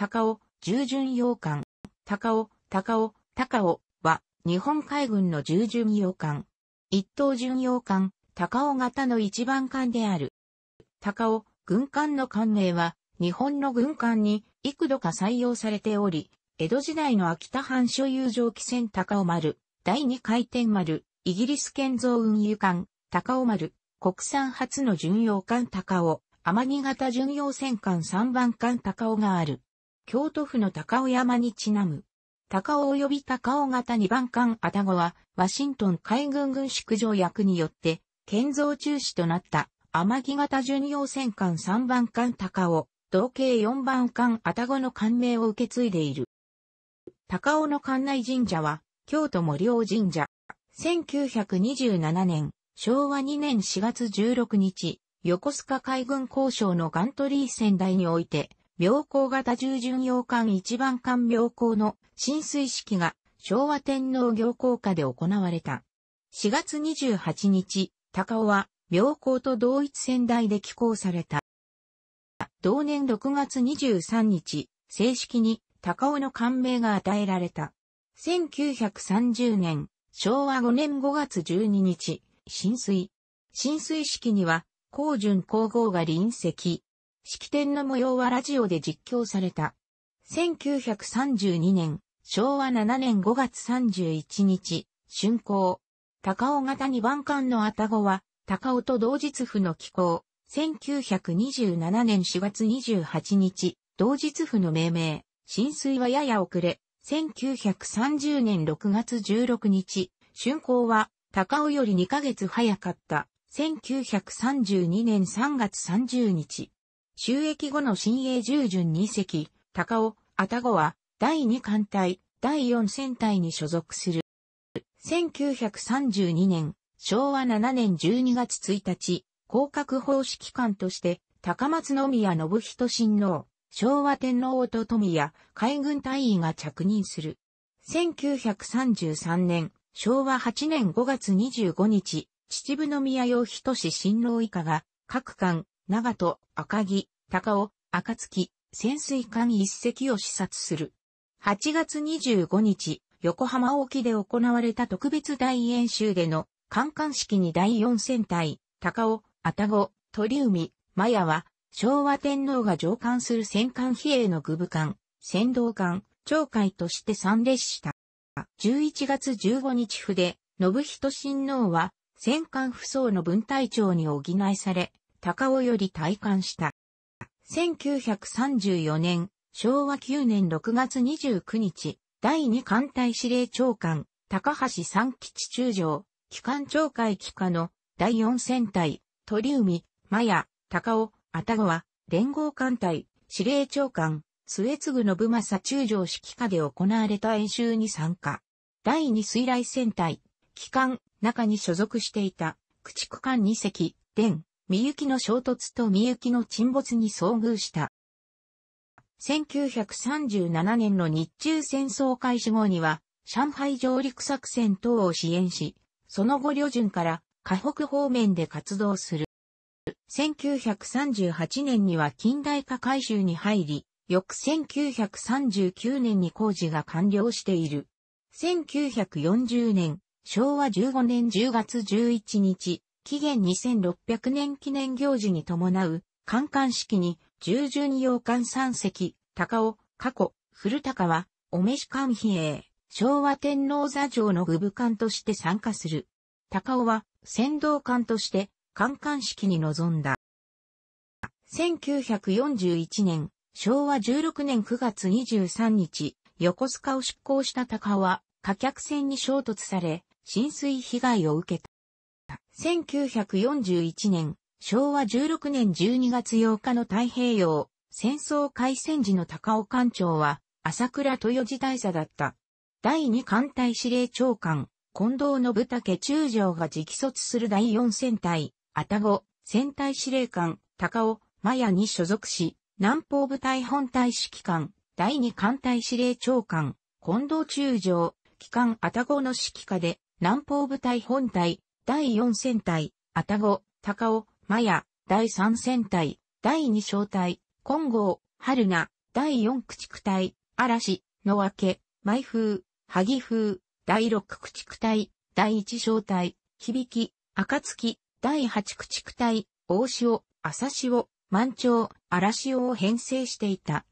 高尾、従順洋艦、高尾、高尾、高尾は、日本海軍の従順洋艦。一等巡洋艦、高尾型の一番艦である。高尾、軍艦の艦名は、日本の軍艦に幾度か採用されており、江戸時代の秋田藩所有蒸気船高尾丸、第二回転丸、イギリス建造運輸艦、高尾丸、国産初の巡洋艦高尾、天城型巡洋戦艦3番艦高尾がある。京都府の高尾山にちなむ。高尾及び高尾型2番艦あたごは、ワシントン海軍軍縮条約によって、建造中止となった、天城型巡洋戦艦3番艦高尾、同型4番艦あたごの艦名を受け継いでいる。高尾の艦内神社は、京都森王神社。1927年、昭和2年4月16日、横須賀海軍交渉のガントリー船台において、妙高型従巡洋艦一番艦妙高の浸水式が昭和天皇行幸下で行われた。4月28日、高尾は妙高と同一船台で寄港された。同年6月23日、正式に高尾の艦名が与えられた。1930年、昭和5年5月12日、浸水。浸水式には、高順皇后が臨席。式典の模様はラジオで実況された。1932年、昭和7年5月31日、春行。高尾型2番艦のあたごは、高尾と同日府の寄港。1927年4月28日、同日府の命名。浸水はやや遅れ。1930年6月16日、春行は、高尾より2ヶ月早かった。1932年3月30日、収益後の新鋭従順二隻、高尾、愛宕は、第二艦隊、第四戦隊に所属する。1932年、昭和7年12月1日、降格方式艦官として、高松宮信人親王、昭和天皇と富谷、海軍大尉が着任する。1933年、昭和8年5月25日、秩父宮洋人親王以下が、各艦、長門、赤木、高尾、暁、潜水艦一隻を視察する。8月25日、横浜沖で行われた特別大演習での艦艦式に第四戦隊、高尾、愛宕、鳥海、マヤは、昭和天皇が上艦する戦艦比叡の具部艦、先導艦、長海として参列した。11月15日筆、信人親王は、戦艦不装の分隊長に補いされ、高尾より退官した。1934年、昭和9年6月29日、第2艦隊司令長官、高橋三吉中将、機関長会機下の第4戦隊、鳥海、マヤ、高尾、あたごは、連合艦隊、司令長官、末継信正中将指揮下で行われた演習に参加。第2水雷戦隊、機関、中に所属していた、駆逐艦2隻、電、みゆきの衝突とみゆきの沈没に遭遇した。1937年の日中戦争開始後には、上海上陸作戦等を支援し、その後旅順から河北方面で活動する。1938年には近代化改修に入り、翌1939年に工事が完了している。1940年、昭和15年10月11日、紀元2600年記念行事に伴う、観艦式に、従順洋館三隻、高尾、過去、古高は、お召し官比叡、昭和天皇座上の具部官として参加する。高尾は、先導官として、観艦式に臨んだ。1941年、昭和16年9月23日、横須賀を出港した高尾は、貨客船に衝突され、浸水被害を受けた。1941年、昭和16年12月8日の太平洋戦争開戦時の高尾艦長は朝倉豊次大佐だった。第2艦隊司令長官、近藤信武中将が直卒する第4戦隊、あたご、戦隊司令官、高尾、マヤに所属し、南方部隊本隊指揮官、第2艦隊司令長官、近藤中将、機関たごの指揮下で、南方部隊本隊、第4戦隊、アタゴ、タカオ、マヤ、第3戦隊、第2小隊、金剛、春菜、第4駆逐隊、嵐、の分け、舞風、萩風、第6駆逐隊、第1小隊、響き、月、第8駆逐隊、大潮、朝潮、満潮、嵐潮を編成していた。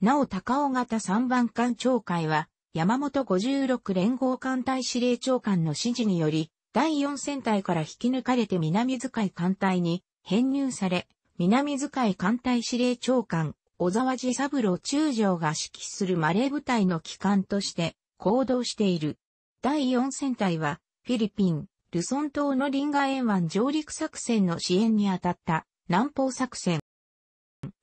なお高尾型3番艦長会は、山本56連合艦隊司令長官の指示により、第4戦隊から引き抜かれて南図い艦隊に編入され、南図い艦隊司令長官、小沢治三郎中将が指揮するマレー部隊の機関として行動している。第4戦隊は、フィリピン、ルソン島のリンガ沿岸上陸作戦の支援に当たった南方作戦。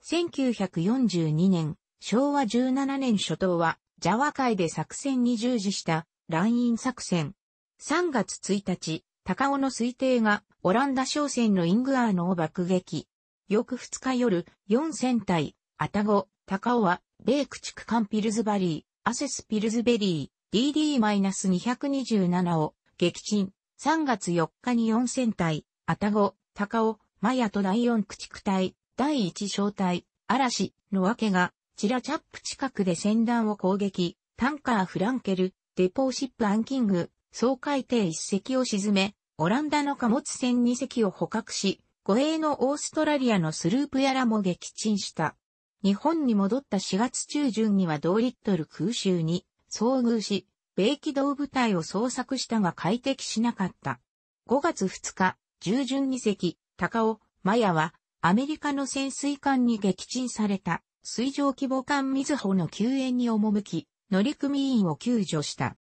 1942年、昭和17年初頭は、ジャワ海で作戦に従事した、ライン作戦、3月1日、高尾の推定がオランダ商船のイングアーノを爆撃。翌2日夜、4船隊、アタゴ、高尾は、米駆逐艦ピルズバリー、アセスピルズベリー、DD-227 を撃沈。3月4日に4船隊、アタゴ、高尾、マヤと第4駆逐隊、第1小隊、嵐のわけが、チラチャップ近くで船団を攻撃、タンカーフランケル、デポーシップアンキング、総海艇1隻を沈め、オランダの貨物船2隻を捕獲し、護衛のオーストラリアのスループやらも撃沈した。日本に戻った4月中旬には同リットル空襲に遭遇し、米機動部隊を捜索したが快適しなかった。5月2日、従順2隻、高尾、マヤは、アメリカの潜水艦に撃沈された、水上規模艦水穂の救援に赴き、乗組員を救助した。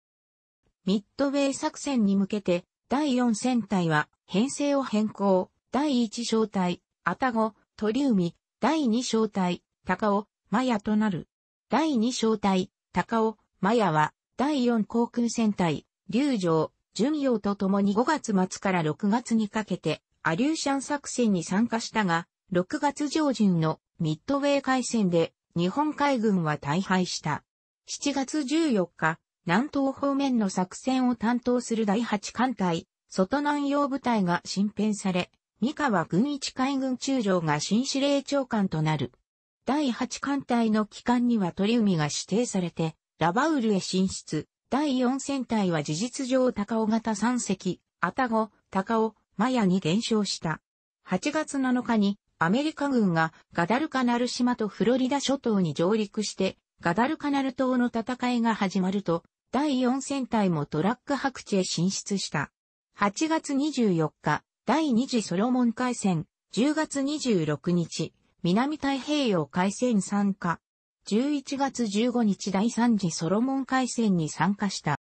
ミッドウェー作戦に向けて、第4戦隊は編成を変更、第1小隊、アタゴ、鳥海、第2小隊、タカオ、マヤとなる。第2小隊、タカオ、マヤは、第4航空戦隊、竜城、巡洋と共に5月末から6月にかけて、アリューシャン作戦に参加したが、6月上旬のミッドウェー海戦で、日本海軍は大敗した。7月14日、南東方面の作戦を担当する第8艦隊、外南洋部隊が新編され、三河軍一海軍中将が新司令長官となる。第8艦隊の機関には鳥海が指定されて、ラバウルへ進出。第4戦隊は事実上高尾型3隻、アタゴ、高尾、マヤに減少した。8月7日にアメリカ軍がガダルカナル島とフロリダ諸島に上陸して、ガダルカナル島の戦いが始まると、第4戦隊もトラック白地へ進出した。8月24日、第2次ソロモン海戦、10月26日、南太平洋海戦参加。11月15日第3次ソロモン海戦に参加した。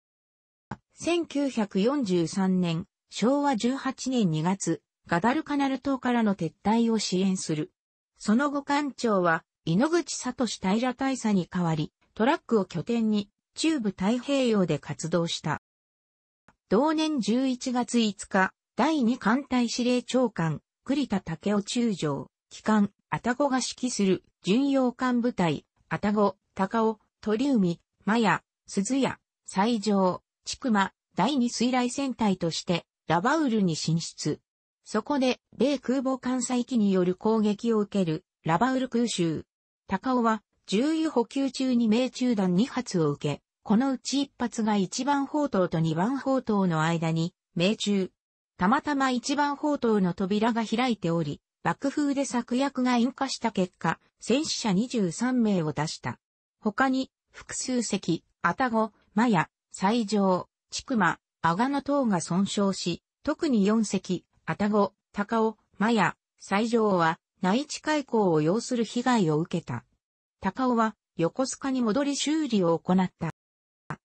1943年、昭和18年2月、ガダルカナル島からの撤退を支援する。その後艦長は、井ノ口聡平大佐に代わり、トラックを拠点に中部太平洋で活動した。同年11月5日、第2艦隊司令長官、栗田武雄中将、機関、たごが指揮する巡洋艦部隊、たご、高尾、鳥海、マヤ、鈴屋、西条、千曲、第2水雷戦隊として、ラバウルに進出。そこで、米空母艦載機による攻撃を受ける、ラバウル空襲。高尾は、重油補給中に命中弾2発を受け、このうち一発が一番砲塔と二番砲塔の間に命中。たまたま一番砲塔の扉が開いており、爆風で策薬が引火した結果、戦死者23名を出した。他に、複数隻、アタゴ、マヤ、西条、チクマ、アガの等が損傷し、特に四隻、アタゴ、タカオ、マヤ、西条は内地開港を要する被害を受けた。高尾は横須賀に戻り修理を行った。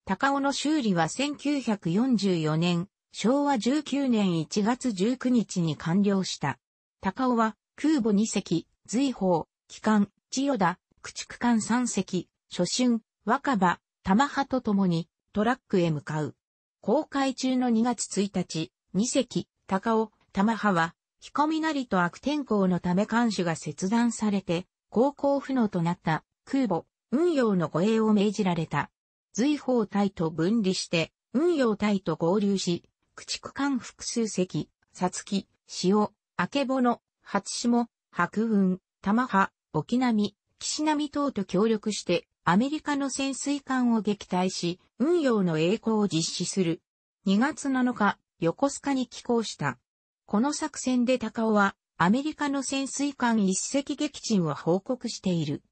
高尾の修理は1944年、昭和19年1月19日に完了した。高尾は、空母2隻、随宝、機関、千代田、駆逐艦3隻、初春、若葉、玉葉と共に、トラックへ向かう。公開中の2月1日、2隻、高尾、玉葉は、ひこみなりと悪天候のため艦首が切断されて、航行不能となった空母、運用の護衛を命じられた。随方体と分離して、運用体と合流し、駆逐艦複数隻、さつき、潮、あけぼの、初モ、白雲、玉波、沖波、岸波等と協力して、アメリカの潜水艦を撃退し、運用の栄光を実施する。2月7日、横須賀に寄港した。この作戦で高尾は、アメリカの潜水艦一隻撃沈を報告している。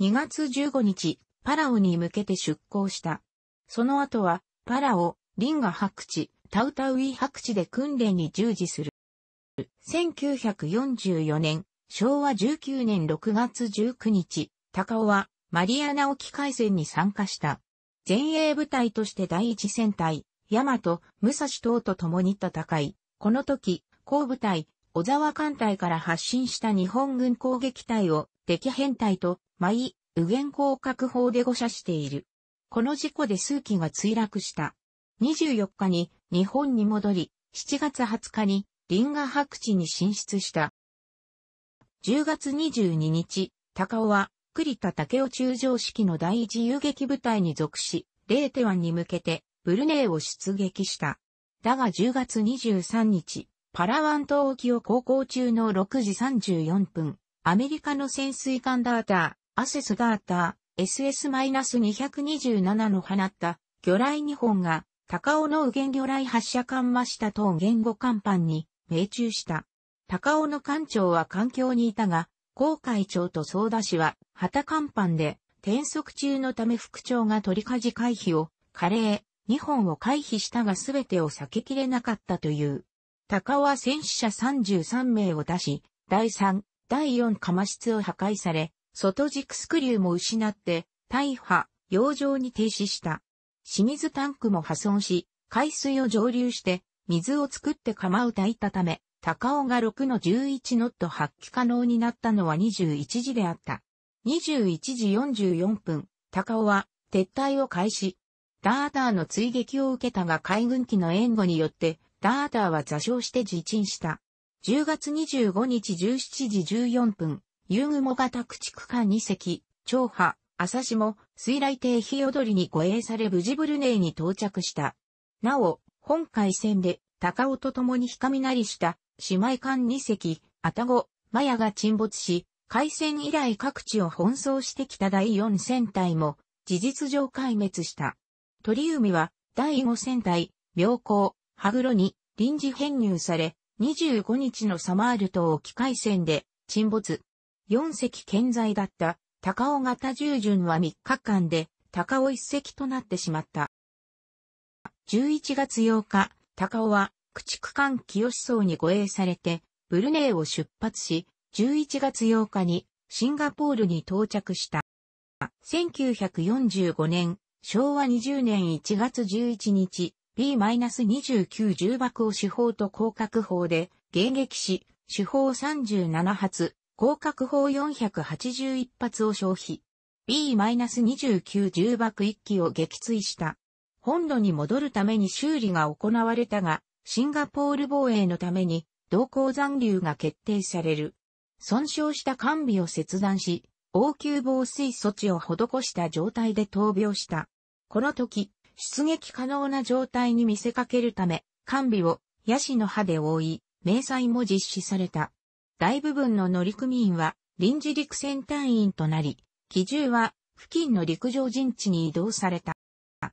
2月15日、パラオに向けて出港した。その後は、パラオ、リンガ白地、タウタウイ白地で訓練に従事する。1944年、昭和19年6月19日、高尾はマリアナ沖海戦に参加した。前衛部隊として第一戦隊、ヤマト、武蔵等と共に戦い、この時、後部隊、小沢艦隊から発進した日本軍攻撃隊を敵編隊と、舞、右舷降格砲で誤射している。この事故で数機が墜落した。24日に日本に戻り、7月20日にリンガ白地に進出した。10月22日、高尾は栗田武雄中将式の第一遊撃部隊に属し、レーテ湾に向けてブルネーを出撃した。だが10月23日、パラワン島沖を航行中の6時34分、アメリカの潜水艦ダーター、アセスダーター、SS-227 の放った、魚雷2本が、高尾の右原魚雷発射艦真下等言語艦板に命中した。高尾の艦長は艦橋にいたが、高海長と総田氏は、旗艦板で、転速中のため副長が取りかじ回避を、カレー、2本を回避したが全てを避けきれなかったという。高尾は戦死者33名を出し、第3、第4釜室を破壊され、外軸スクリューも失って、大破、洋上に停止した。清水タンクも破損し、海水を蒸留して、水を作って釜を炊いたため、高尾が6の11ノット発揮可能になったのは21時であった。21時44分、高尾は撤退を開始。ダーダーの追撃を受けたが海軍機の援護によって、ダーダーは座礁して自沈した。10月25日17時14分、夕雲型駆逐艦2隻、長波、朝も、水雷艇日踊りに護衛され無事ブルネイに到着した。なお、本海戦で、高尾と共に光なりした姉妹艦2隻、アタゴ、マヤが沈没し、海戦以来各地を奔走してきた第4戦隊も、事実上壊滅した。鳥海は、第5戦隊、妙高、羽黒に臨時編入され、25日のサマール島沖海戦で沈没、4隻健在だった高尾型従順は3日間で高尾1隻となってしまった。11月8日、高尾は駆逐艦清層に護衛されてブルネイを出発し、11月8日にシンガポールに到着した。1945年、昭和20年1月11日、B-29 重爆を手法と降格砲で迎撃し、手法37発、合格砲481発を消費。B-29 重爆1機を撃墜した。本土に戻るために修理が行われたが、シンガポール防衛のために、同行残留が決定される。損傷した艦尾を切断し、応急防水措置を施した状態で闘病した。この時、出撃可能な状態に見せかけるため、艦尾をヤシの葉で覆い、明細も実施された。大部分の乗組員は臨時陸戦隊員となり、機銃は付近の陸上陣地に移動された。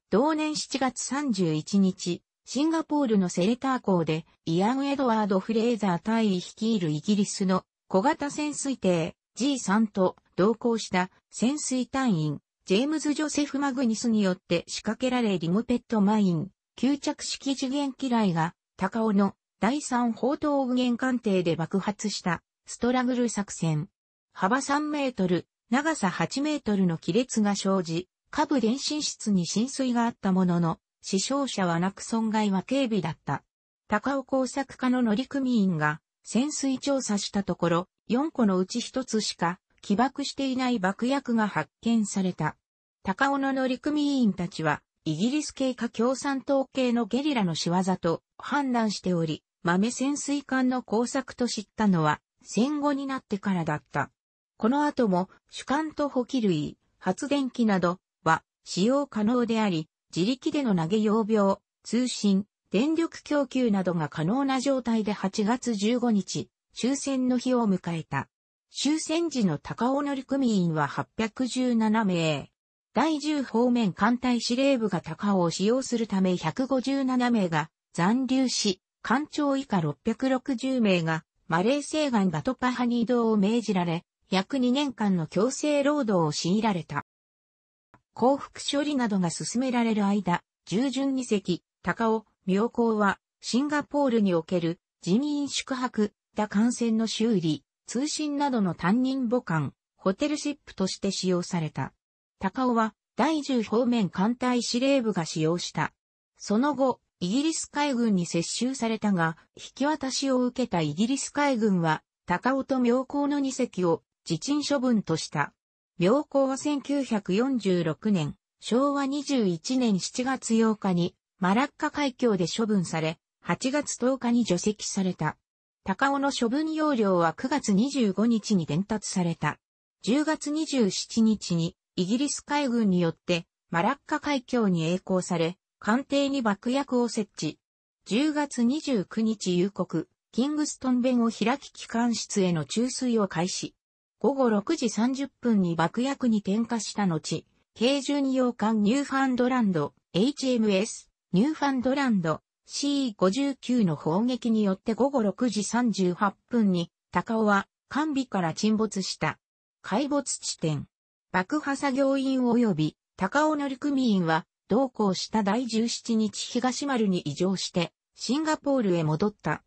同年7月31日、シンガポールのセレター港でイアン・エドワード・フレーザー大尉率いるイギリスの小型潜水艇 G3 と同行した潜水隊員ジェームズ・ジョセフ・マグニスによって仕掛けられリムペットマイン、吸着式次元機雷が高尾の第3砲塔右舷艦艇で爆発したストラグル作戦。幅3メートル、長さ8メートルの亀裂が生じ、下部電信室に浸水があったものの、死傷者はなく損害は軽微だった。高尾工作課の乗組員が潜水調査したところ、4個のうち1つしか起爆していない爆薬が発見された。高尾の乗組員たちは、イギリス系か共産党系のゲリラの仕業と判断しており、豆潜水艦の工作と知ったのは戦後になってからだった。この後も主艦と補給類、発電機などは使用可能であり、自力での投げ用病、通信、電力供給などが可能な状態で8月15日、終戦の日を迎えた。終戦時の高尾乗組員は817名。第10方面艦隊司令部が高尾を使用するため157名が残留し、艦長以下660名が、マレー西岸バトパハに移動を命じられ、約2年間の強制労働を強いられた。降伏処理などが進められる間、従順二席、高尾、妙高は、シンガポールにおける人員宿泊、打艦船の修理、通信などの担任母艦、ホテルシップとして使用された。高尾は、第10方面艦隊司令部が使用した。その後、イギリス海軍に接収されたが、引き渡しを受けたイギリス海軍は、高尾と妙高の2隻を自陳処分とした。妙高は1946年、昭和21年7月8日に、マラッカ海峡で処分され、8月10日に除籍された。高尾の処分要領は9月25日に伝達された。10月27日にイギリス海軍によってマラッカ海峡に栄光され、官邸に爆薬を設置。10月29日夕刻、キングストン弁を開き機関室への注水を開始。午後6時30分に爆薬に点火した後、軽巡洋艦ニューファンドランド、HMS、ニューファンドランド、C59 の砲撃によって午後6時38分に、高尾は、完備から沈没した。海没地点。爆破作業員及び、高尾乗組員は、同行した第17日東丸に移乗して、シンガポールへ戻った。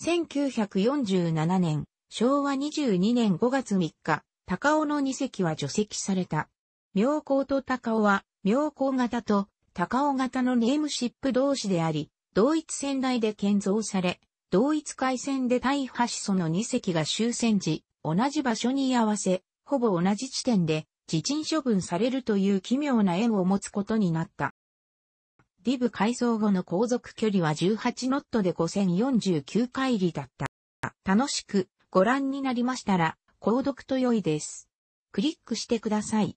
1947年、昭和22年5月3日、高尾の2隻は除籍された。妙高と高尾は、妙高型と高尾型のネームシップ同士であり、同一船内で建造され、同一海戦で大破しその2隻が終戦時、同じ場所に居合わせ、ほぼ同じ地点で自陳処分されるという奇妙な縁を持つことになった。ディブ改装後の航続距離は18ノットで5049回りだった。楽しくご覧になりましたら、購読と良いです。クリックしてください。